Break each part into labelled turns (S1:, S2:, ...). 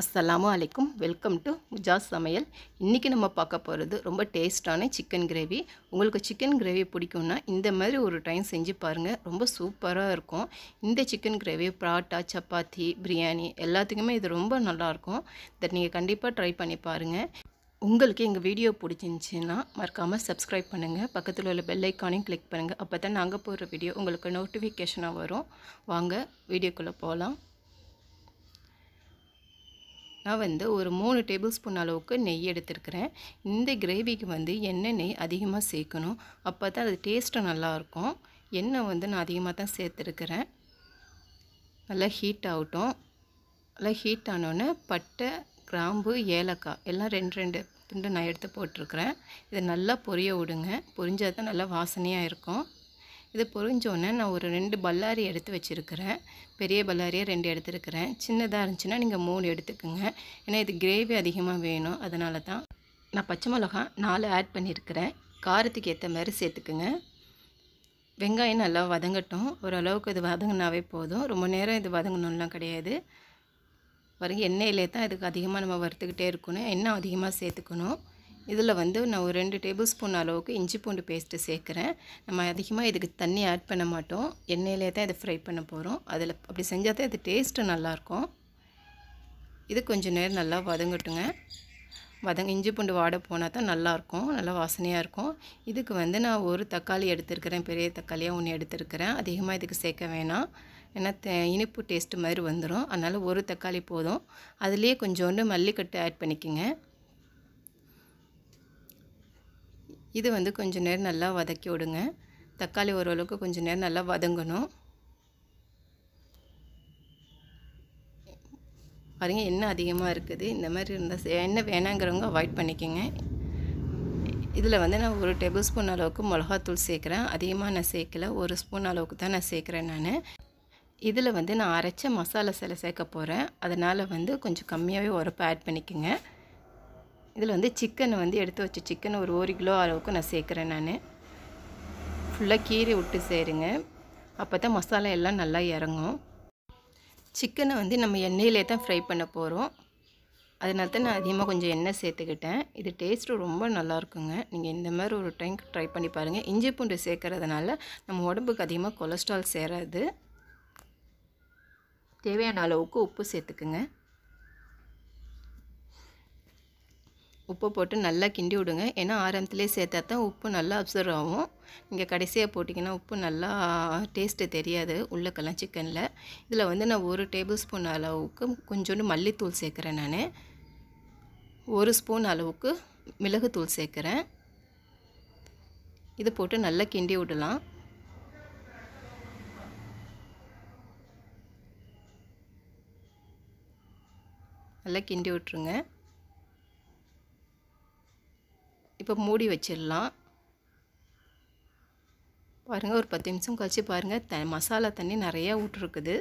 S1: அஸ்லாம் அலைக்கும் welcome to முஜாஸ் சமையல் இன்றைக்கி நம்ம பார்க்க போகிறது ரொம்ப டேஸ்ட்டான சிக்கன் கிரேவி உங்களுக்கு சிக்கன் கிரேவி பிடிக்கும்னா இந்த மாதிரி ஒரு டைம் செஞ்சு பாருங்கள் ரொம்ப சூப்பராக இருக்கும் இந்த சிக்கன் கிரேவி பராட்டா சப்பாத்தி பிரியாணி எல்லாத்துக்குமே இது ரொம்ப நல்லாயிருக்கும் இதை நீங்கள் கண்டிப்பாக ட்ரை பண்ணி பாருங்கள் உங்களுக்கு எங்கள் வீடியோ பிடிச்சிருந்துச்சின்னா மறக்காமல் சப்ஸ்கிரைப் பண்ணுங்கள் பக்கத்தில் உள்ள பெல் ஐக்கானையும் கிளிக் பண்ணுங்கள் அப்போ தான் நாங்கள் போடுற வீடியோ உங்களுக்கு நோட்டிஃபிகேஷனாக வரும் வாங்க வீடியோக்குள்ளே போகலாம் நான் வந்து ஒரு மூணு டேபிள் ஸ்பூன் அளவுக்கு நெய் எடுத்துருக்கிறேன் இந்த கிரேவிக்கு வந்து எண்ணெய் நெய் அதிகமாக சேர்க்கணும் அப்போ தான் அது டேஸ்ட்டும் நல்லாயிருக்கும் எண்ணெய் வந்து நான் அதிகமாக தான் சேர்த்துருக்கிறேன் நல்லா ஹீட் ஆகட்டும் நல்லா ஹீட் ஆனோன்னே பட்டை கிராம்பு ஏலக்காய் எல்லாம் ரெண்டு ரெண்டு துண்டு நான் எடுத்து போட்டிருக்கிறேன் இதை நல்லா பொரிய விடுங்க பொரிஞ்சால் தான் நல்லா வாசனையாக இருக்கும் இது பொறிஞ்சோன்னே நான் ஒரு ரெண்டு பல்லாரி எடுத்து வச்சுருக்கிறேன் பெரிய பல்லாரியை ரெண்டு எடுத்துருக்கிறேன் சின்னதாக இருந்துச்சுன்னா நீங்கள் மூணு எடுத்துக்கோங்க ஏன்னா இது கிரேவி அதிகமாக வேணும் அதனால தான் நான் பச்சை மிளகா நாலு ஆட் பண்ணியிருக்கிறேன் காரத்துக்கு ஏற்ற மாதிரி சேர்த்துக்குங்க வெங்காயம் நல்லா வதங்கட்டும் ஓரளவுக்கு இது வதங்கினாவே போதும் ரொம்ப நேரம் இது வதங்கணும்லாம் கிடையாது வரும் எண்ணெயிலே தான் இதுக்கு அதிகமாக நம்ம வறுத்துக்கிட்டே இருக்கணும் எண்ணெய் அதிகமாக சேர்த்துக்கணும் இதில் வந்து நான் ஒரு ரெண்டு டேபிள் ஸ்பூன் அளவுக்கு இஞ்சி பூண்டு பேஸ்ட்டு சேர்க்குறேன் நம்ம அதிகமாக இதுக்கு தண்ணி ஆட் பண்ண மாட்டோம் எண்ணெயிலே தான் இதை ஃப்ரை பண்ண போகிறோம் அதில் அப்படி செஞ்சால் தான் இது டேஸ்ட்டு நல்லாயிருக்கும் இது கொஞ்சம் நேரம் நல்லா வதங்கட்டுங்க வதங்க இஞ்சி பூண்டு வாட போனால் தான் நல்லாயிருக்கும் நல்லா வாசனையாக இருக்கும் இதுக்கு வந்து நான் ஒரு தக்காளி எடுத்துருக்கிறேன் பெரிய தக்காளியாக ஒன்று எடுத்திருக்கிறேன் அதிகமாக இதுக்கு சேர்க்க வேணாம் ஏன்னா இனிப்பு டேஸ்ட்டு மாதிரி வந்துடும் அதனால் ஒரு தக்காளி போதும் அதுலேயே கொஞ்சோண்டு மல்லிக்கட்டு ஆட் பண்ணிக்கோங்க இது வந்து கொஞ்சம் நேரம் நல்லா வதக்கி விடுங்க தக்காளி ஓரளவுக்கு கொஞ்சம் நேரம் நல்லா வதங்கணும் பாருங்கள் எண்ணெய் அதிகமாக இருக்குது இந்த மாதிரி இருந்தால் எண்ணெய் வேணாங்கிறவங்க அவாய்ட் பண்ணிக்கோங்க இதில் வந்து நான் ஒரு டேபிள் ஸ்பூன் அளவுக்கு மிளகாத்தூள் சேர்க்குறேன் அதிகமாக நான் சேர்க்கல ஒரு ஸ்பூன் அளவுக்கு தான் நான் சேர்க்குறேன் நான் இதில் வந்து நான் அரைச்ச மசாலா சில சேர்க்க போகிறேன் அதனால் வந்து கொஞ்சம் கம்மியாகவே உரப்பை ஆட் பண்ணிக்கோங்க இதில் வந்து சிக்கன் வந்து எடுத்து வச்சு சிக்கன் ஒரு ஒரு கிலோ அளவுக்கு நான் சேர்க்குறேன் நான் ஃபுல்லாக கீறி விட்டு சேருங்க அப்போ தான் மசாலா எல்லாம் நல்லா இறங்கும் சிக்கனை வந்து நம்ம எண்ணெயிலே தான் ஃப்ரை பண்ண போகிறோம் அதனால தான் நான் அதிகமாக கொஞ்சம் எண்ணெய் சேர்த்துக்கிட்டேன் இது டேஸ்ட்டு ரொம்ப நல்லாயிருக்குங்க நீங்கள் இந்த மாதிரி ஒரு டைம் ட்ரை பண்ணி பாருங்கள் இஞ்சி பூண்டு சேர்க்கறதுனால நம்ம உடம்புக்கு அதிகமாக கொலஸ்ட்ரால் சேராது தேவையான அளவுக்கு உப்பு சேர்த்துக்குங்க உப்பு போட்டு நல்லா கிண்டி விடுங்க ஏன்னா ஆரம்பத்துலேயே சேர்த்தா தான் உப்பு நல்லா அப்சர்வ் ஆகும் நீங்கள் கடைசியாக போட்டிங்கன்னா உப்பு நல்லா டேஸ்ட்டு தெரியாது உள்ளக்கெல்லாம் சிக்கனில் இதில் வந்து நான் ஒரு டேபிள் ஸ்பூன் அளவுக்கு கொஞ்சோண்டு மல்லித்தூள் சேர்க்குறேன் நான் ஒரு ஸ்பூன் அளவுக்கு மிளகுத்தூள் சேர்க்குறேன் இது போட்டு நல்லா கிண்டி விடலாம் நல்லா கிண்டி விட்டுருங்க இப்போ மூடி வச்சிடலாம் பாருங்கள் ஒரு பத்து நிமிஷம் கழிச்சு பாருங்கள் த மசாலா தண்ணி நிறையா விட்டுருக்குது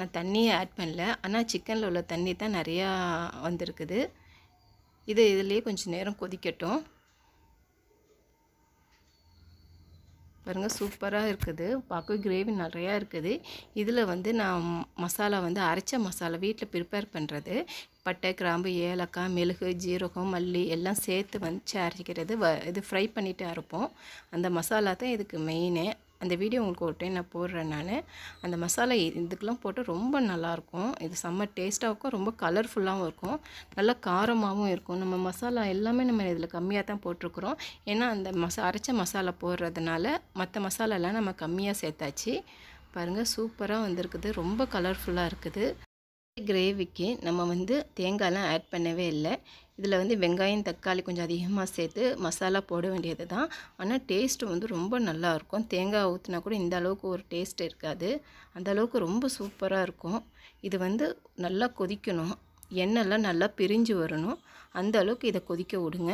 S1: நான் தண்ணியை ஆட் பண்ணல ஆனால் சிக்கனில் உள்ள தண்ணி தான் நிறையா வந்திருக்குது இது இதுலேயே கொஞ்சம் நேரம் கொதிக்கட்டும் பாருங்கள் சூப்பராக இருக்குது பார்க்க கிரேவி நிறையா இருக்குது இதில் வந்து நான் மசாலா வந்து அரைச்ச மசாலா வீட்டில் ப்ரிப்பேர் பண்ணுறது பட்டை கிராம்பு ஏலக்காய் மிளகு ஜீரகம் மல்லி எல்லாம் சேர்த்து வந்து அரைக்கிறது வ இது ஃப்ரை பண்ணிகிட்டே அரைப்போம் அந்த மசாலா தான் இதுக்கு மெயினு அந்த வீடியோ உங்களுக்கு ஒரு டைம் நான் போடுறேன் நான் அந்த மசாலா இதுக்கெலாம் போட்டு ரொம்ப நல்லாயிருக்கும் இது செம்ம டேஸ்ட்டாக இருக்கும் ரொம்ப கலர்ஃபுல்லாகவும் இருக்கும் நல்லா காரமாகவும் இருக்கும் நம்ம மசாலா எல்லாமே நம்ம இதில் கம்மியாக தான் போட்டிருக்குறோம் ஏன்னா அந்த மசா அரைச்ச மசாலா போடுறதுனால மற்ற மசாலாலாம் நம்ம கம்மியாக சேர்த்தாச்சு பாருங்கள் சூப்பராக வந்திருக்குது ரொம்ப கலர்ஃபுல்லாக இருக்குது கிரேவிக்கு நம்ம வந்து தேங்காயெலாம் ஆட் பண்ணவே இல்லை இதில் வந்து வெங்காயம் தக்காளி கொஞ்சம் அதிகமாக சேர்த்து மசாலா போட வேண்டியது தான் ஆனால் டேஸ்ட்டு வந்து ரொம்ப நல்லாயிருக்கும் தேங்காய் ஊற்றினா கூட இந்த அளவுக்கு ஒரு டேஸ்ட் இருக்காது அந்த அளவுக்கு ரொம்ப சூப்பராக இருக்கும் இது வந்து நல்லா கொதிக்கணும் எண்ணெய்லாம் நல்லா பிரிஞ்சு வரணும் அந்த அளவுக்கு இதை கொதிக்க விடுங்க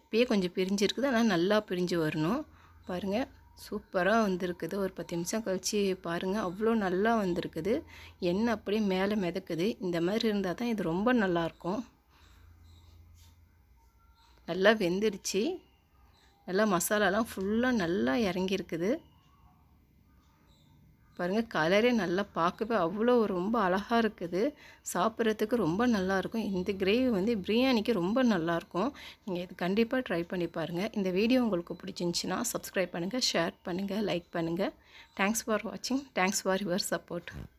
S1: இப்பயே கொஞ்சம் பிரிஞ்சிருக்குது ஆனால் நல்லா பிரிஞ்சு வரணும் பாருங்கள் சூப்பராக வந்திருக்குது ஒரு பத்து நிமிஷம் கழித்து பாருங்கள் அவ்வளோ நல்லா வந்திருக்குது எண்ணெய் அப்படியே மேலே மிதக்குது இந்த மாதிரி இருந்தால் தான் இது ரொம்ப நல்லாயிருக்கும் நல்லா வெந்துடுச்சு நல்லா மசாலாலாம் ஃபுல்லாக நல்லா இறங்கியிருக்குது பாருங்கள் கலரே நல்லா பார்க்கவே அவ்வளோ ரொம்ப அழகாக இருக்குது சாப்பிட்றதுக்கு ரொம்ப நல்லாயிருக்கும் இந்த கிரேவி வந்து பிரியாணிக்கு ரொம்ப நல்லாயிருக்கும் நீங்கள் இது கண்டிப்பாக ட்ரை பண்ணி பாருங்கள் இந்த வீடியோ உங்களுக்கு பிடிச்சிருந்துச்சின்னா சப்ஸ்கிரைப் பண்ணுங்கள் ஷேர் பண்ணுங்கள் லைக் பண்ணுங்கள் தேங்க்ஸ் ஃபார் வாட்சிங் தேங்க்ஸ் ஃபார் யுவர் சப்போர்ட்